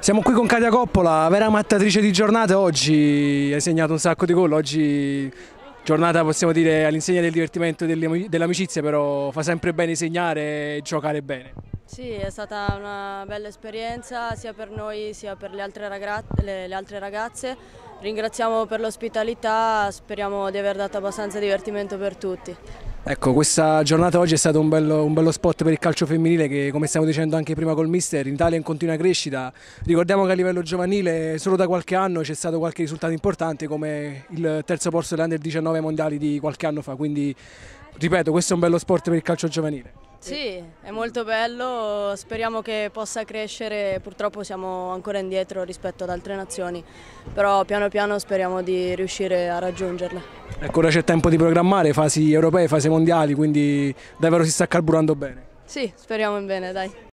Siamo qui con Katia Coppola, vera mattatrice di giornate, oggi hai segnato un sacco di gol, oggi giornata possiamo dire all'insegna del divertimento e dell'amicizia, però fa sempre bene segnare e giocare bene. Sì, è stata una bella esperienza sia per noi sia per le altre, le, le altre ragazze, ringraziamo per l'ospitalità, speriamo di aver dato abbastanza divertimento per tutti. Ecco, questa giornata oggi è stato un bello, un bello, spot per il calcio femminile che come stiamo dicendo anche prima col mister, in Italia è in continua crescita. Ricordiamo che a livello giovanile solo da qualche anno c'è stato qualche risultato importante come il terzo posto dell'Under 19 mondiali di qualche anno fa, quindi ripeto questo è un bello sport per il calcio giovanile. Sì, è molto bello, speriamo che possa crescere, purtroppo siamo ancora indietro rispetto ad altre nazioni, però piano piano speriamo di riuscire a raggiungerla. Ancora ecco, c'è tempo di programmare fasi europee, fasi mondiali, quindi davvero si sta carburando bene. Sì, speriamo in bene, dai.